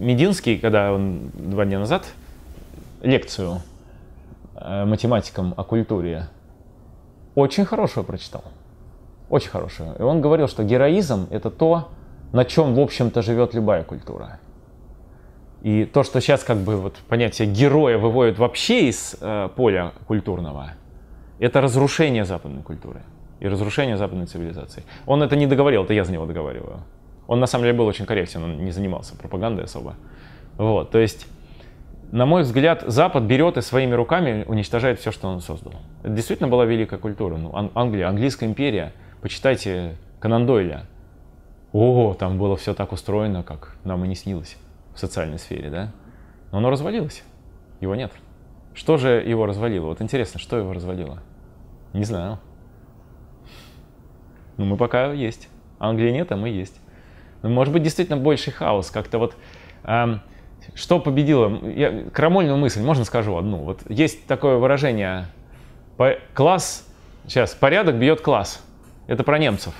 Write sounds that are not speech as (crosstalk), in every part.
Мединский, когда он два дня назад лекцию э, математикам о культуре, очень хорошую прочитал. Очень хорошую. И он говорил, что героизм — это то, на чем, в общем-то, живет любая культура. И то, что сейчас как бы вот понятие героя выводят вообще из э, поля культурного, это разрушение западной культуры и разрушение западной цивилизации. Он это не договорил, это я за него договариваю. Он на самом деле был очень корректен, он не занимался пропагандой особо. Вот, то есть, на мой взгляд, Запад берет и своими руками уничтожает все, что он создал. Это действительно была великая культура. Ну, Ан- Англия, Английская империя, почитайте Конан Дойля. О, там было все так устроено, как нам и не снилось в социальной сфере, да? Но оно развалилось. Его нет. Что же его развалило? Вот интересно, что его развалило? Не знаю. Ну, мы пока есть. Англии нет, а мы есть. Может быть, действительно больше хаос. Как-то вот... Эм, что победило? Я, крамольную мысль, можно скажу одну? Вот есть такое выражение. По, класс... Сейчас, порядок бьет класс. Это про немцев.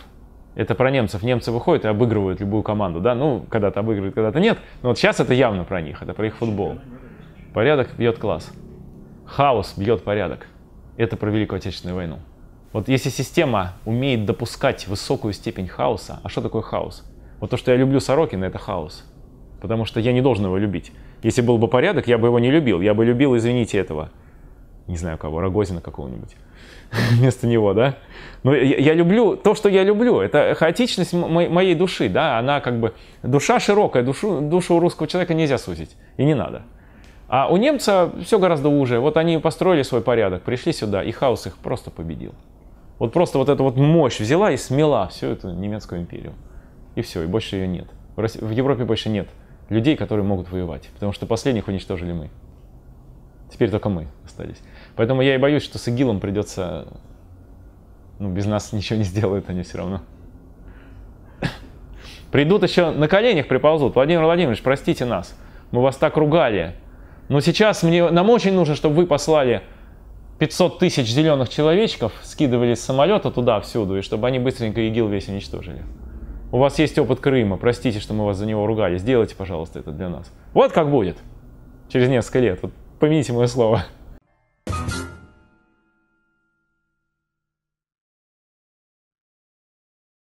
Это про немцев. Немцы выходят и обыгрывают любую команду, да? Ну, когда-то обыгрывают, когда-то нет. Но вот сейчас это явно про них, это про их футбол. Порядок бьет класс. Хаос бьет порядок. Это про Великую Отечественную войну. Вот если система умеет допускать высокую степень хаоса, а что такое хаос? Вот то, что я люблю Сорокина, это хаос. Потому что я не должен его любить. Если был бы порядок, я бы его не любил. Я бы любил, извините, этого. Не знаю кого, Рогозина какого-нибудь. (laughs) Вместо него, да? Но я, я люблю то, что я люблю. Это хаотичность мо- моей души, да? Она как бы... Душа широкая, душу, душу у русского человека нельзя сузить. И не надо. А у немца все гораздо уже. Вот они построили свой порядок, пришли сюда, и хаос их просто победил. Вот просто вот эта вот мощь взяла и смела всю эту немецкую империю и все, и больше ее нет. В, России, в Европе больше нет людей, которые могут воевать, потому что последних уничтожили мы. Теперь только мы остались. Поэтому я и боюсь, что с ИГИЛом придется... Ну, без нас (laughs) ничего не сделают они все равно. (coughs) Придут еще на коленях приползут. Владимир Владимирович, простите нас. Мы вас так ругали. Но сейчас мне, нам очень нужно, чтобы вы послали 500 тысяч зеленых человечков, скидывали с самолета туда всюду, и чтобы они быстренько ИГИЛ весь уничтожили. У вас есть опыт Крыма, простите, что мы вас за него ругали. Сделайте, пожалуйста, это для нас. Вот как будет через несколько лет. Вот помяните мое слово.